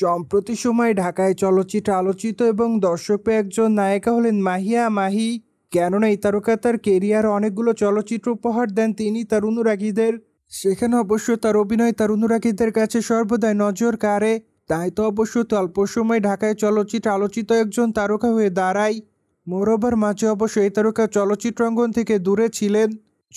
সম্প্রতি সময়ে ঢাকায় চলচ্চিত্র আলোচিত এবং দর্শকে একজন নায়িকা হলেন মাহিয়া মাহি কেননা এই তারকা তার কেরিয়ার অনেকগুলো চলচ্চিত্র উপহার দেন তিনি তার অনুরাগীদের সেখানে অবশ্য তার অভিনয় তার অনুরাগীদের কাছে সর্বদাই নজর কাড়ে তাই তো অবশ্য অল্প সময় ঢাকায় চলচ্চিত্র আলোচিত একজন তারকা হয়ে দাঁড়ায় মোরোবার মাঝে অবশ্য এই তারকা চলচ্চিত্র অঙ্গন থেকে দূরে ছিলেন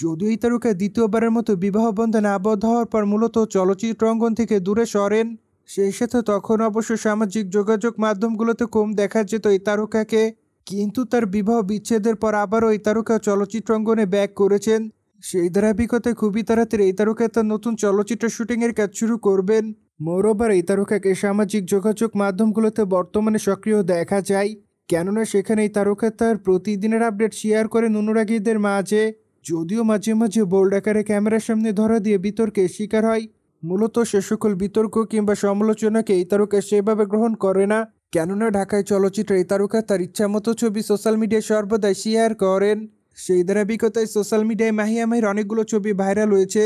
যদিও এই তারকা দ্বিতীয়বারের মতো বিবাহ বন্ধনে আবদ্ধ হওয়ার পর মূলত চলচ্চিত্র অঙ্গন থেকে দূরে সরেন সেই সাথে তখন অবশ্য সামাজিক যোগাযোগ মাধ্যমগুলোতে কম দেখা যেত এই তারকাকে কিন্তু তার বিবাহ বিচ্ছেদের পর আবারও এই তারকা চলচ্চিত্র অঙ্গনে ব্যাক করেছেন সেই ধারাবিকতায় খুবই তাড়াতাড়ি এই তারকা তার নতুন চলচ্চিত্র শুটিংয়ের কাজ শুরু করবেন মোরোবার এই তারকাকে সামাজিক যোগাযোগ মাধ্যমগুলোতে বর্তমানে সক্রিয় দেখা যায় কেননা সেখানে এই তারকা তার প্রতিদিনের আপডেট শেয়ার করে অনুরাগীদের মাঝে যদিও মাঝে মাঝে বোল্ড আকারে ক্যামেরার সামনে ধরা দিয়ে বিতর্কের শিকার হয় মূলত সে সকল বিতর্ক কিংবা সমালোচনাকে এই তারকা সেভাবে গ্রহণ করে না কেননা ঢাকায় চলচ্চিত্রে এই তারকা তার ইচ্ছামতো ছবি সোশ্যাল মিডিয়ায় সর্বদাই শেয়ার করেন সেই ধারাবিকতায় সোশ্যাল মিডিয়ায় মাহিয়া মাহির অনেকগুলো ছবি ভাইরাল হয়েছে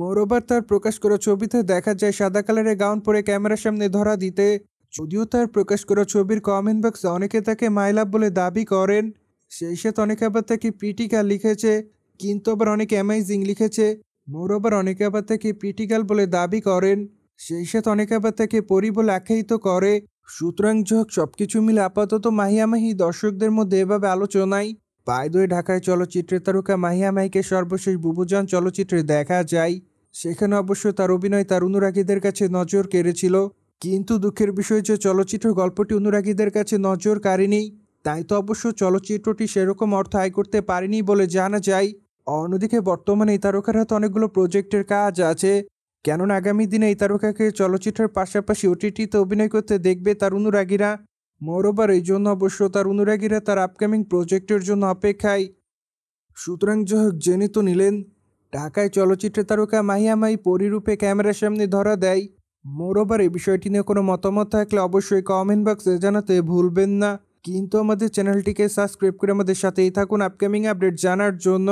মোরোবার তার প্রকাশ করা ছবিতে দেখা যায় সাদা কালারের গাউন পরে ক্যামেরার সামনে ধরা দিতে যদিও তার প্রকাশ করা ছবির কমেন্ট বক্সে অনেকে তাকে মাইলাভ বলে দাবি করেন সেই সাথে অনেকে আবার তাকে পিটিকা লিখেছে কিন্তু আবার অনেকে অ্যামাইজিং লিখেছে মোরবার অনেকে আবার তাকে পিটিকাল বলে দাবি করেন সেই সাথে অনেকে আবার তাকে পরি বলে আখ্যায়িত করে সুতরাং যাক সব কিছু মিলে আপাতত মাহিয়ামাহি দর্শকদের মধ্যে এভাবে আলোচনায় পায়দয়ে ঢাকায় চলচ্চিত্রে তারকা মাহিয়ামাহিকে সর্বশেষ বুবুজান চলচ্চিত্রে দেখা যায় সেখানে অবশ্য তার অভিনয় তার অনুরাগীদের কাছে নজর কেড়েছিল কিন্তু দুঃখের বিষয় যে চলচ্চিত্র গল্পটি অনুরাগীদের কাছে নজর কাড়েনি তাই তো অবশ্য চলচ্চিত্রটি সেরকম অর্থ আয় করতে পারেনি বলে জানা যায় অন্যদিকে বর্তমানে এই তারকার হাতে অনেকগুলো প্রজেক্টের কাজ আছে কেননা আগামী দিনে এই তারকাকে চলচ্চিত্রের পাশাপাশি ওটিটিতে অভিনয় করতে দেখবে তার অনুরাগীরা মরোবার এই জন্য অবশ্য তার অনুরাগীরা তার আপকামিং প্রজেক্টের জন্য অপেক্ষায় সুতরাং যাহোক জেনে তো নিলেন ঢাকায় চলচ্চিত্র তারকা মাই পরিরূপে ক্যামেরার সামনে ধরা দেয় মরোবার এই বিষয়টি নিয়ে কোনো মতামত থাকলে অবশ্যই কমেন্ট বক্সে জানাতে ভুলবেন না কিন্তু আমাদের চ্যানেলটিকে সাবস্ক্রাইব করে আমাদের সাথেই থাকুন আপকামিং আপডেট জানার জন্য